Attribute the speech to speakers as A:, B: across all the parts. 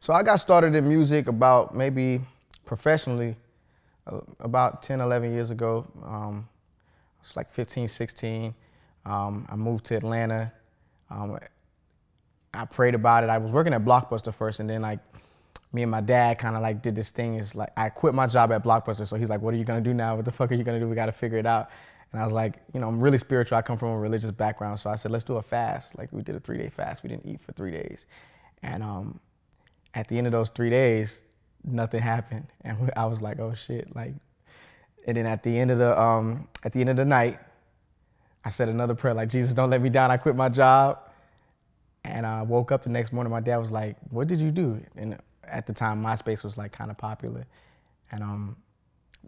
A: So I got started in music about maybe professionally uh, about 10, 11 years ago. Um, was like 15, 16. Um, I moved to Atlanta. Um, I prayed about it. I was working at Blockbuster first, and then like me and my dad kind of like did this thing. Is like I quit my job at Blockbuster, so he's like, "What are you gonna do now? What the fuck are you gonna do? We gotta figure it out." And I was like, you know, I'm really spiritual. I come from a religious background, so I said, "Let's do a fast." Like we did a three day fast. We didn't eat for three days, and um, at the end of those three days, nothing happened, and I was like, oh shit, like. And then at the end of the um, at the end of the night, I said another prayer like, Jesus, don't let me down. I quit my job. And I woke up the next morning. My dad was like, What did you do? And at the time, MySpace was like kind of popular. And um,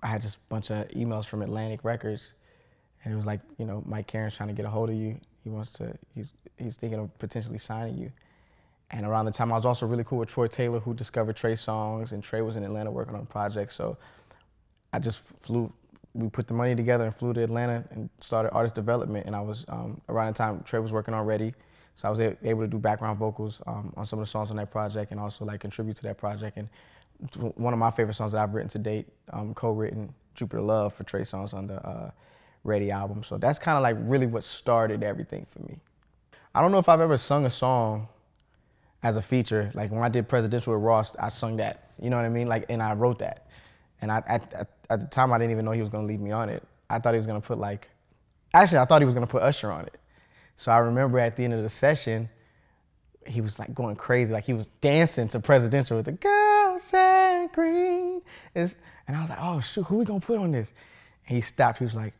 A: I had just a bunch of emails from Atlantic Records. And it was like, you know, Mike Karen's trying to get a hold of you. He wants to, he's, he's thinking of potentially signing you. And around the time, I was also really cool with Troy Taylor, who discovered Trey Songs, and Trey was in Atlanta working on a project. So I just flew, we put the money together and flew to Atlanta and started artist development. And I was, um, around the time, Trey was working on Ready. So I was able to do background vocals um, on some of the songs on that project and also like contribute to that project. And one of my favorite songs that I've written to date, um, co-written Jupiter Love for Trey Songs on the uh, Ready album. So that's kind of like really what started everything for me. I don't know if I've ever sung a song as a feature. Like when I did Presidential with Ross, I sung that. You know what I mean? Like, and I wrote that. And I, at, at the time, I didn't even know he was gonna leave me on it. I thought he was gonna put like, actually, I thought he was gonna put Usher on it. So I remember at the end of the session, he was like going crazy, like he was dancing to Presidential with the girls and green. It's, and I was like, oh shoot, who we gonna put on this? And he stopped. He was like,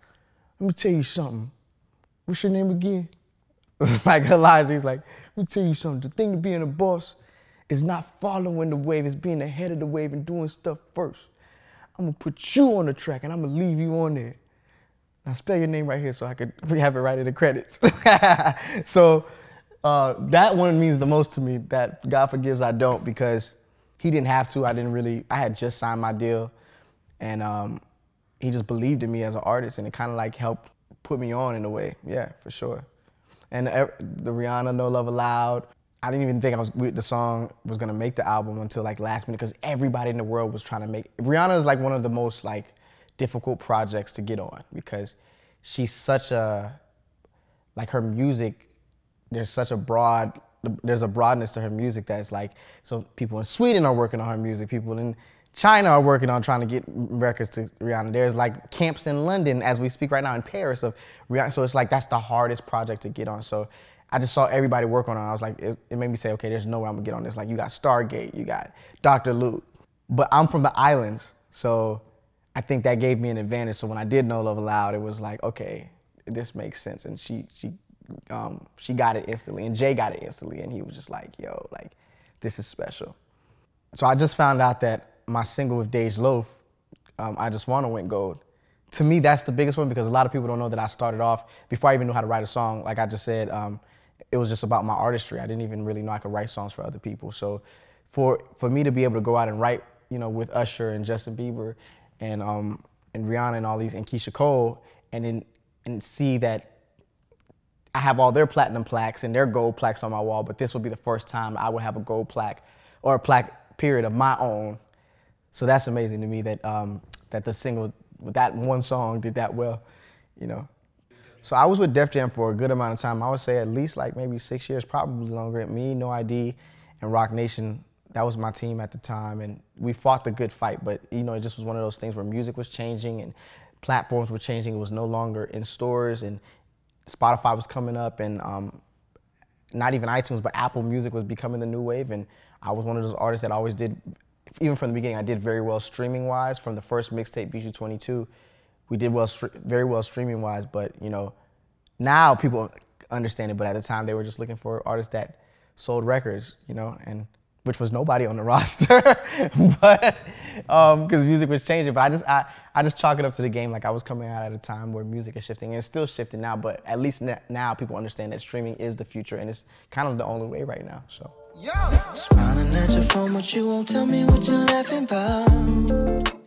A: let me tell you something. What's your name again? like Elijah, he's like, let me tell you something. The thing to being a boss is not following the wave, it's being ahead of the wave and doing stuff first. I'm gonna put you on the track and I'm gonna leave you on there. Now spell your name right here so I could we have it right in the credits. so uh, that one means the most to me that God forgives I don't because he didn't have to. I didn't really I had just signed my deal and um, he just believed in me as an artist and it kind of like helped put me on in a way. Yeah, for sure and the Rihanna No Love Allowed. I didn't even think I was we, the song was gonna make the album until like last minute because everybody in the world was trying to make. Rihanna is like one of the most like difficult projects to get on because she's such a like her music. There's such a broad there's a broadness to her music that's like so people in Sweden are working on her music. People in China are working on trying to get records to Rihanna. There's like camps in London as we speak right now in Paris of Rihanna. So it's like that's the hardest project to get on. So I just saw everybody work on it. I was like, it, it made me say, okay, there's no way I'm gonna get on this. Like you got Stargate, you got Dr. Luke, but I'm from the islands, so I think that gave me an advantage. So when I did know Love Aloud, it was like, okay, this makes sense. And she she um, she got it instantly, and Jay got it instantly, and he was just like, yo, like this is special. So I just found out that my single with Dej Loaf, um, I Just Wanna went gold. To me, that's the biggest one because a lot of people don't know that I started off before I even knew how to write a song. Like I just said, um, it was just about my artistry. I didn't even really know I could write songs for other people. So for for me to be able to go out and write, you know, with Usher and Justin Bieber and um, and Rihanna and all these and Keisha Cole and then and see that I have all their platinum plaques and their gold plaques on my wall, but this will be the first time I will have a gold plaque or a plaque period of my own so that's amazing to me that um, that the single, that one song did that well, you know. So I was with Def Jam for a good amount of time. I would say at least like maybe six years, probably longer. Me, No ID, and Rock Nation. That was my team at the time, and we fought the good fight. But you know, it just was one of those things where music was changing and platforms were changing. It was no longer in stores, and Spotify was coming up, and um, not even iTunes, but Apple Music was becoming the new wave. And I was one of those artists that always did even from the beginning, I did very well streaming wise. From the first mixtape, BQ22, we did well, very well streaming wise. But you know, now people understand it. But at the time, they were just looking for artists that sold records, you know, and which was nobody on the roster, but because um, music was changing. But I just I, I just chalk it up to the game. Like I was coming out at a time where music is shifting, and it's still shifting now. But at least now people understand that streaming is the future, and it's kind of the only way right now. So. Smiling at your phone, but you won't tell me what you're laughing about.